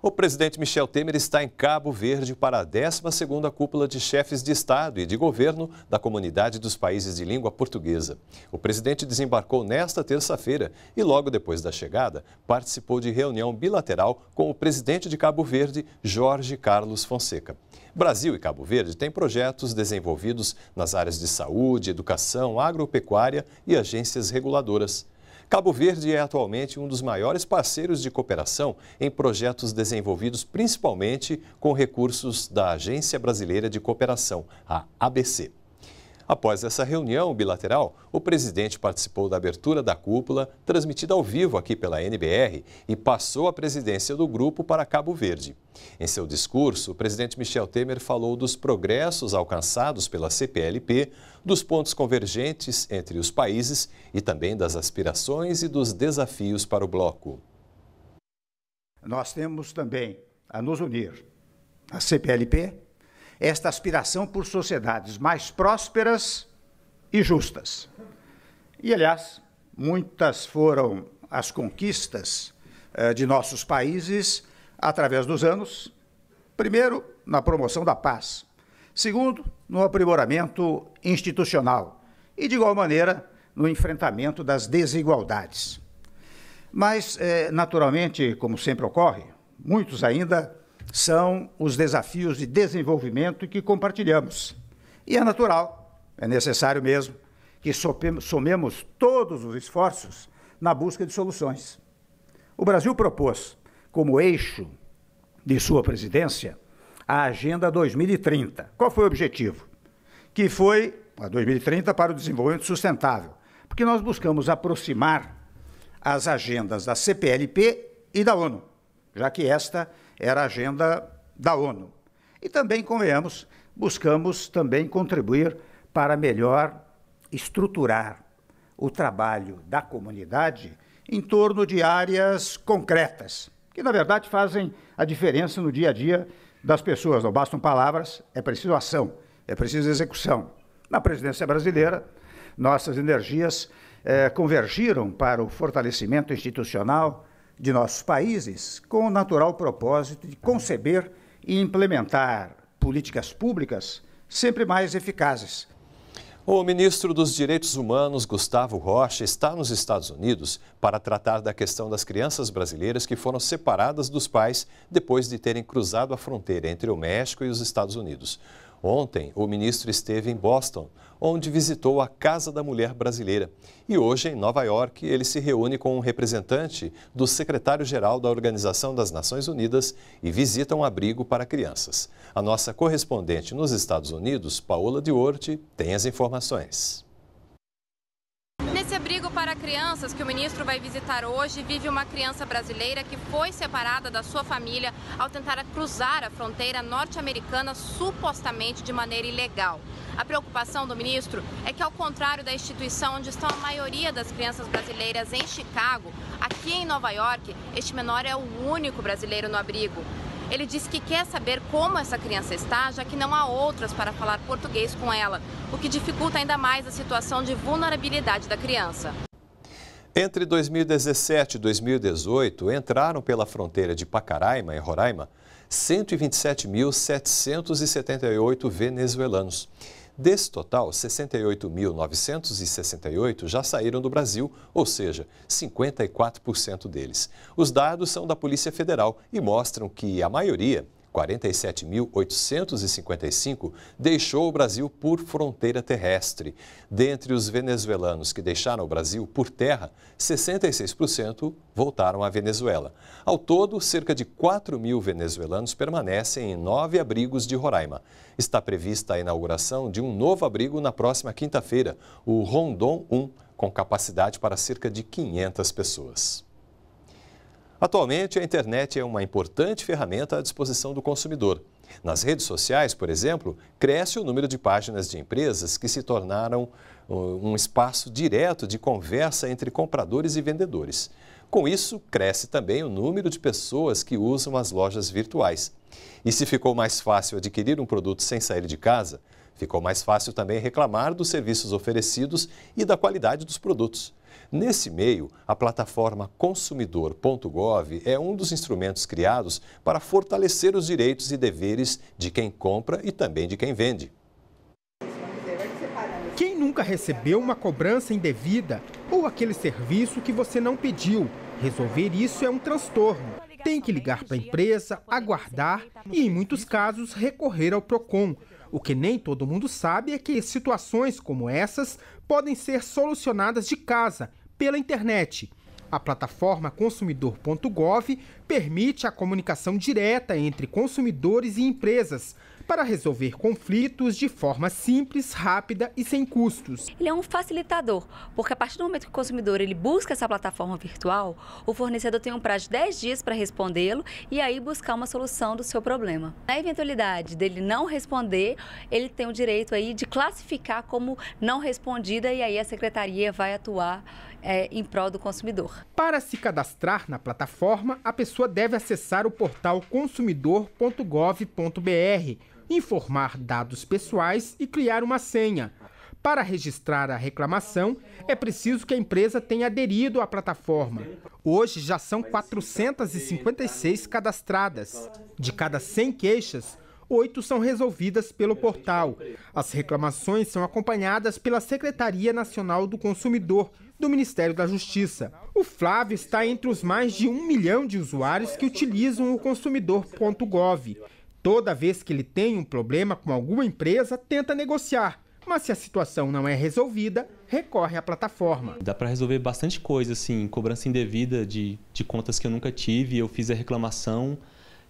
O presidente Michel Temer está em Cabo Verde para a 12ª cúpula de chefes de Estado e de governo da Comunidade dos Países de Língua Portuguesa. O presidente desembarcou nesta terça-feira e logo depois da chegada, participou de reunião bilateral com o presidente de Cabo Verde, Jorge Carlos Fonseca. Brasil e Cabo Verde têm projetos desenvolvidos nas áreas de saúde, educação, agropecuária e agências reguladoras. Cabo Verde é atualmente um dos maiores parceiros de cooperação em projetos desenvolvidos principalmente com recursos da Agência Brasileira de Cooperação, a ABC. Após essa reunião bilateral, o presidente participou da abertura da cúpula, transmitida ao vivo aqui pela NBR, e passou a presidência do grupo para Cabo Verde. Em seu discurso, o presidente Michel Temer falou dos progressos alcançados pela CPLP, dos pontos convergentes entre os países e também das aspirações e dos desafios para o bloco. Nós temos também a nos unir à CPLP esta aspiração por sociedades mais prósperas e justas. E, aliás, muitas foram as conquistas eh, de nossos países através dos anos, primeiro, na promoção da paz, segundo, no aprimoramento institucional e, de igual maneira, no enfrentamento das desigualdades. Mas, eh, naturalmente, como sempre ocorre, muitos ainda são os desafios de desenvolvimento que compartilhamos. E é natural, é necessário mesmo, que somemos todos os esforços na busca de soluções. O Brasil propôs, como eixo de sua presidência a Agenda 2030. Qual foi o objetivo? Que foi a 2030 para o desenvolvimento sustentável, porque nós buscamos aproximar as agendas da CPLP e da ONU, já que esta era a agenda da ONU. E também, convenhamos, buscamos também contribuir para melhor estruturar o trabalho da comunidade em torno de áreas concretas que na verdade fazem a diferença no dia a dia das pessoas. Não bastam palavras, é preciso ação, é preciso execução. Na presidência brasileira, nossas energias eh, convergiram para o fortalecimento institucional de nossos países com o natural propósito de conceber e implementar políticas públicas sempre mais eficazes. O ministro dos Direitos Humanos, Gustavo Rocha, está nos Estados Unidos para tratar da questão das crianças brasileiras que foram separadas dos pais depois de terem cruzado a fronteira entre o México e os Estados Unidos. Ontem, o ministro esteve em Boston, onde visitou a Casa da Mulher Brasileira. E hoje, em Nova York, ele se reúne com um representante do secretário-geral da Organização das Nações Unidas e visita um abrigo para crianças. A nossa correspondente nos Estados Unidos, Paola Diorti, tem as informações para Crianças, que o ministro vai visitar hoje, vive uma criança brasileira que foi separada da sua família ao tentar cruzar a fronteira norte-americana supostamente de maneira ilegal. A preocupação do ministro é que, ao contrário da instituição onde estão a maioria das crianças brasileiras em Chicago, aqui em Nova York, este menor é o único brasileiro no abrigo. Ele disse que quer saber como essa criança está, já que não há outras para falar português com ela, o que dificulta ainda mais a situação de vulnerabilidade da criança. Entre 2017 e 2018, entraram pela fronteira de Pacaraima, e Roraima, 127.778 venezuelanos. Desse total, 68.968 já saíram do Brasil, ou seja, 54% deles. Os dados são da Polícia Federal e mostram que a maioria 47.855 deixou o Brasil por fronteira terrestre. Dentre os venezuelanos que deixaram o Brasil por terra, 66% voltaram à Venezuela. Ao todo, cerca de 4 mil venezuelanos permanecem em nove abrigos de Roraima. Está prevista a inauguração de um novo abrigo na próxima quinta-feira, o Rondon 1, com capacidade para cerca de 500 pessoas. Atualmente, a internet é uma importante ferramenta à disposição do consumidor. Nas redes sociais, por exemplo, cresce o número de páginas de empresas que se tornaram um espaço direto de conversa entre compradores e vendedores. Com isso, cresce também o número de pessoas que usam as lojas virtuais. E se ficou mais fácil adquirir um produto sem sair de casa, ficou mais fácil também reclamar dos serviços oferecidos e da qualidade dos produtos. Nesse meio, a plataforma consumidor.gov é um dos instrumentos criados para fortalecer os direitos e deveres de quem compra e também de quem vende. Quem nunca recebeu uma cobrança indevida ou aquele serviço que você não pediu? Resolver isso é um transtorno. Tem que ligar para a empresa, aguardar e, em muitos casos, recorrer ao PROCON o que nem todo mundo sabe é que situações como essas podem ser solucionadas de casa, pela internet. A plataforma consumidor.gov permite a comunicação direta entre consumidores e empresas, para resolver conflitos de forma simples, rápida e sem custos. Ele é um facilitador, porque a partir do momento que o consumidor ele busca essa plataforma virtual, o fornecedor tem um prazo de 10 dias para respondê-lo e aí buscar uma solução do seu problema. Na eventualidade dele não responder, ele tem o direito aí de classificar como não respondida e aí a secretaria vai atuar é, em prol do consumidor. Para se cadastrar na plataforma, a pessoa deve acessar o portal consumidor.gov.br informar dados pessoais e criar uma senha. Para registrar a reclamação, é preciso que a empresa tenha aderido à plataforma. Hoje já são 456 cadastradas. De cada 100 queixas, oito são resolvidas pelo portal. As reclamações são acompanhadas pela Secretaria Nacional do Consumidor do Ministério da Justiça. O Flávio está entre os mais de um milhão de usuários que utilizam o consumidor.gov Toda vez que ele tem um problema com alguma empresa, tenta negociar. Mas se a situação não é resolvida, recorre à plataforma. Dá para resolver bastante coisa, assim, cobrança indevida de, de contas que eu nunca tive, eu fiz a reclamação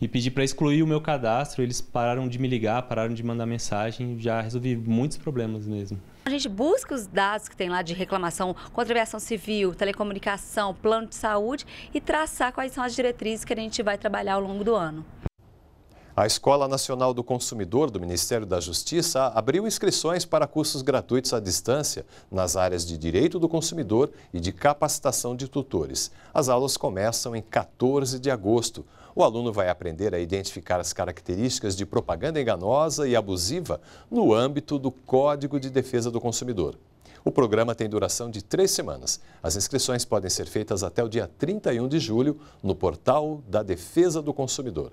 e pedi para excluir o meu cadastro, eles pararam de me ligar, pararam de mandar mensagem, já resolvi muitos problemas mesmo. A gente busca os dados que tem lá de reclamação contra aviação civil, telecomunicação, plano de saúde e traçar quais são as diretrizes que a gente vai trabalhar ao longo do ano. A Escola Nacional do Consumidor do Ministério da Justiça abriu inscrições para cursos gratuitos à distância nas áreas de direito do consumidor e de capacitação de tutores. As aulas começam em 14 de agosto. O aluno vai aprender a identificar as características de propaganda enganosa e abusiva no âmbito do Código de Defesa do Consumidor. O programa tem duração de três semanas. As inscrições podem ser feitas até o dia 31 de julho no portal da Defesa do Consumidor.